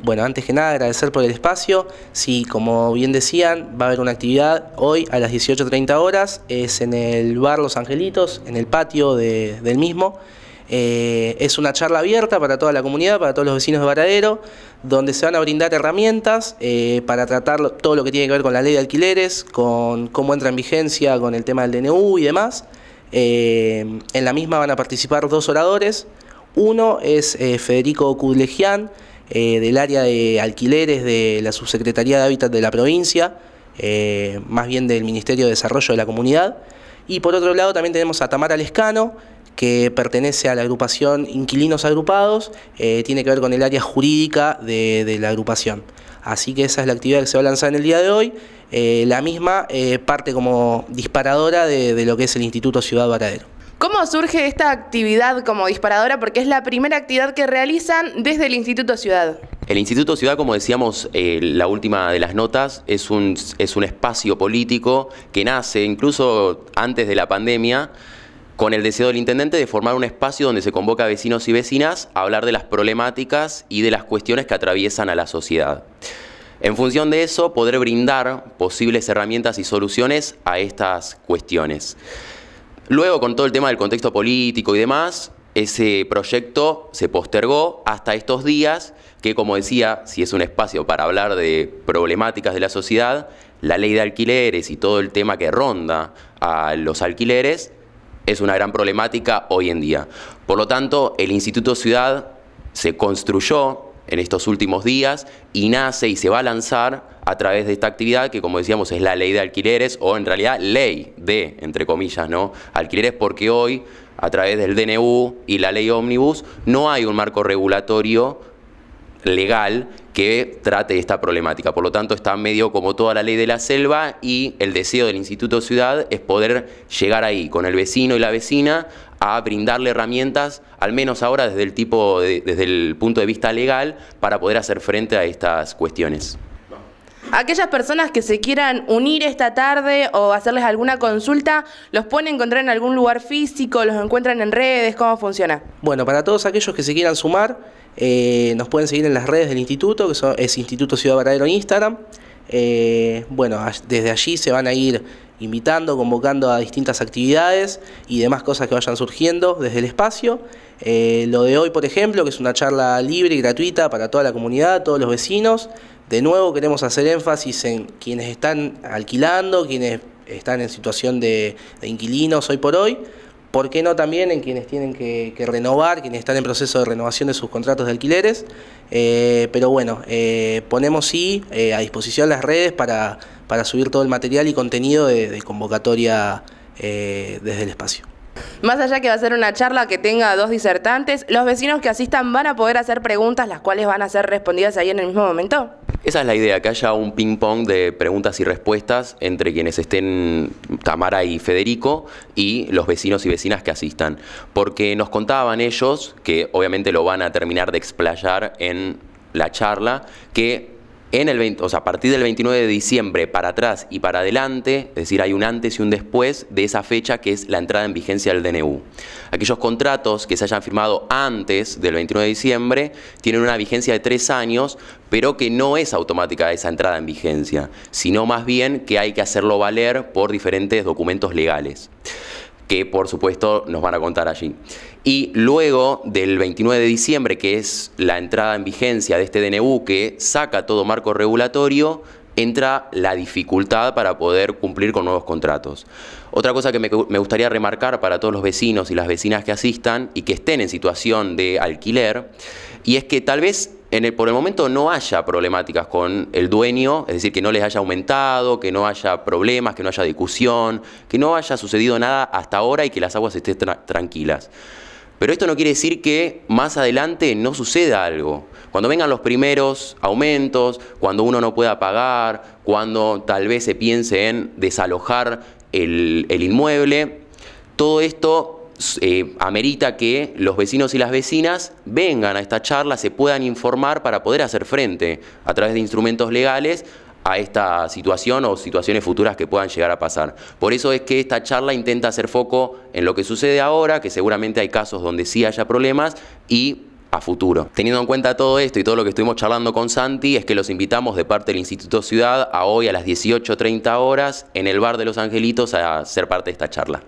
Bueno, antes que nada agradecer por el espacio. Sí, como bien decían, va a haber una actividad hoy a las 18.30 horas. Es en el bar Los Angelitos, en el patio del mismo. Eh, es una charla abierta para toda la comunidad, para todos los vecinos de Varadero, donde se van a brindar herramientas eh, para tratar todo lo que tiene que ver con la ley de alquileres, con cómo entra en vigencia, con el tema del DNU y demás. Eh, en la misma van a participar dos oradores. Uno es Federico Kudlejian, eh, del área de alquileres de la Subsecretaría de Hábitat de la provincia, eh, más bien del Ministerio de Desarrollo de la Comunidad. Y por otro lado también tenemos a Tamara Lescano, que pertenece a la agrupación Inquilinos Agrupados, eh, tiene que ver con el área jurídica de, la agrupación. Así que esa es la actividad que se va a lanzar en el día de hoy. la misma parte como disparadora de, de lo que es el Instituto Ciudad Varadero surge esta actividad como disparadora? Porque es la primera actividad que realizan desde el Instituto Ciudad. El Instituto Ciudad, como decíamos, eh, la última de las notas, es un, es un espacio político que nace incluso antes de la pandemia con el deseo del intendente de formar un espacio donde se convoca a vecinos y vecinas a hablar de las problemáticas y de las cuestiones que atraviesan a la sociedad. En función de eso, poder brindar posibles herramientas y soluciones a estas cuestiones. Luego, con todo el tema del contexto político y demás, ese proyecto se postergó hasta estos días, que como decía, si es un espacio para hablar de problemáticas de la sociedad, la ley de alquileres y todo el tema que ronda a los alquileres es una gran problemática hoy en día. Por lo tanto, el Instituto Ciudad se construyó en estos últimos días y nace y se va a lanzar a través de esta actividad que, como decíamos, es la ley de alquileres o en realidad ley de, entre comillas, ¿no? Alquileres porque hoy, a través del DNU y la ley Omnibus no hay un marco regulatorio legal que trate esta problemática. Por lo tanto, está medio como toda la ley de la selva y el deseo del Instituto Ciudad es poder llegar ahí con el vecino y la vecina a brindarle herramientas, al menos ahora desde el tipo desde el punto de vista legal, para poder hacer frente a estas cuestiones. Aquellas personas que se quieran unir esta tarde o hacerles alguna consulta, ¿los pueden encontrar en algún lugar físico? ¿Los encuentran en redes? ¿Cómo funciona? Bueno, para todos aquellos que se quieran sumar, eh, nos pueden seguir en las redes del instituto, que es Instituto Ciudad Varadero en Instagram. Eh, bueno, desde allí se van a ir invitando, convocando a distintas actividades y demás cosas que vayan surgiendo desde el espacio. Eh, lo de hoy, por ejemplo, que es una charla libre y gratuita para toda la comunidad, todos los vecinos, de nuevo queremos hacer énfasis en quienes están alquilando, quienes están en situación de, inquilinos hoy por hoy, ¿Por qué no también en quienes tienen que, renovar, quienes están en proceso de renovación de sus contratos de alquileres? Eh, pero bueno, eh, ponemos sí eh, a disposición las redes para, subir todo el material y contenido de, de convocatoria desde el espacio. Más allá que va a ser una charla que tenga dos disertantes, los vecinos que asistan van a poder hacer preguntas las cuales van a ser respondidas ahí en el mismo momento. Esa es la idea, que haya un ping-pong de preguntas y respuestas entre quienes estén, Tamara y Federico, y los vecinos y vecinas que asistan. Porque nos contaban ellos, que obviamente lo van a terminar de explayar en la charla, que en el o a partir del 29 de diciembre para atrás y para adelante, es decir, hay un antes y un después de esa fecha que es la entrada en vigencia del DNU. Aquellos contratos que se hayan firmado antes del 29 de diciembre tienen una vigencia de tres años, pero que no es automática esa entrada en vigencia, sino más bien que hay que hacerlo valer por diferentes documentos legales que por supuesto nos van a contar allí. Y luego del 29 de diciembre, que es la entrada en vigencia de este DNU que saca todo marco regulatorio, entra la dificultad para poder cumplir con nuevos contratos. Otra cosa que me, me, gustaría remarcar para todos los vecinos y las vecinas que asistan y que estén en situación de alquiler, y es que tal vez en el, por el momento no haya problemáticas con el dueño, es decir, que no les haya aumentado, que no haya problemas, que no haya discusión, que no haya sucedido nada hasta ahora y que las aguas estén tranquilas. Pero esto no quiere decir que más adelante no suceda algo. Cuando vengan los primeros aumentos, cuando uno no pueda pagar, cuando tal vez se piense en desalojar el inmueble, todo esto eh, amerita que los vecinos y las vecinas vengan a esta charla, se puedan informar para poder hacer frente a través de instrumentos legales a esta situación o situaciones futuras que puedan llegar a pasar. Por eso es que esta charla intenta hacer foco en lo que sucede ahora, que seguramente hay casos donde sí haya problemas y a futuro. Teniendo en cuenta todo esto y todo lo que estuvimos charlando con Santi, es que los invitamos de parte del Instituto Ciudad a hoy a las 18.30 horas en el Bar de los Angelitos a ser parte de esta charla.